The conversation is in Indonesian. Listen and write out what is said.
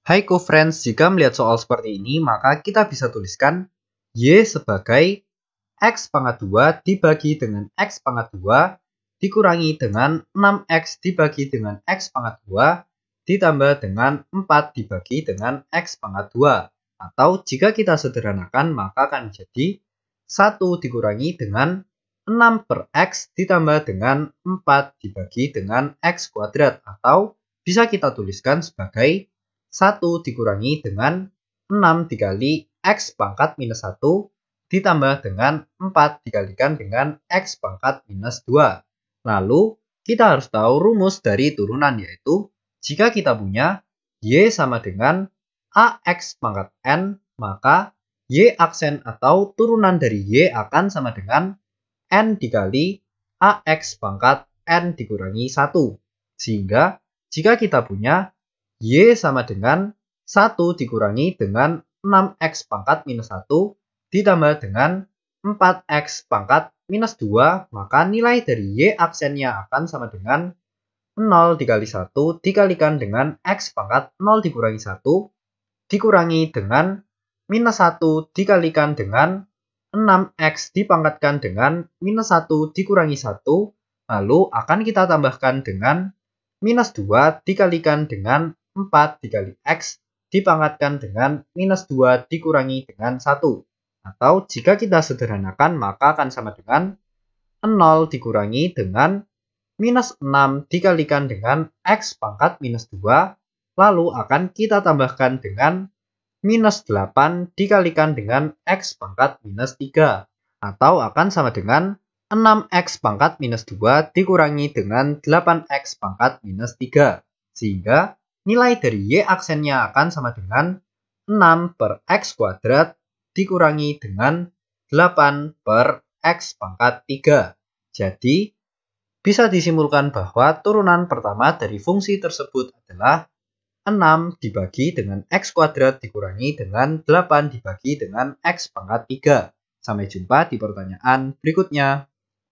Hai co-friends, jika melihat soal seperti ini, maka kita bisa tuliskan Y sebagai X pangkat 2 dibagi dengan X pangkat 2 dikurangi dengan 6X dibagi dengan X pangkat 2 ditambah dengan 4 dibagi dengan X pangkat 2. Atau jika kita sederhanakan, maka akan jadi 1 dikurangi dengan 6 per X ditambah dengan 4 dibagi dengan X kuadrat atau bisa kita tuliskan sebagai 1 dikurangi dengan 6 dikali X pangkat minus 1 ditambah dengan 4 dikalikan dengan X pangkat minus 2. Lalu, kita harus tahu rumus dari turunan yaitu jika kita punya Y sama dengan AX pangkat N, maka Y aksen atau turunan dari Y akan sama dengan N dikali AX pangkat N dikurangi 1. Sehingga, jika kita punya Y sama dengan 1 dikurangi dengan 6X pangkat minus 1 ditambah dengan 4X pangkat minus 2, maka nilai dari Y absennya akan sama dengan 0 dikali 1 dikalikan dengan X pangkat 0 dikurangi 1 dikurangi dengan minus 1 dikalikan dengan 6X dipangkatkan dengan minus 1 dikurangi 1 lalu akan kita tambahkan dengan minus 2 dikalikan dengan 4 dikali X dipangkatkan dengan minus 2 dikurangi dengan 1. Atau jika kita sederhanakan maka akan sama dengan 0 dikurangi dengan minus 6 dikalikan dengan X pangkat minus 2 lalu akan kita tambahkan dengan minus 8 dikalikan dengan X pangkat minus 3 atau akan sama dengan 6x pangkat minus 2 dikurangi dengan 8x pangkat minus 3. Sehingga nilai dari Y aksennya akan sama dengan 6 per X kuadrat dikurangi dengan 8 per X pangkat 3. Jadi, bisa disimpulkan bahwa turunan pertama dari fungsi tersebut adalah 6 dibagi dengan X kuadrat dikurangi dengan 8 dibagi dengan X pangkat 3. Sampai jumpa di pertanyaan berikutnya.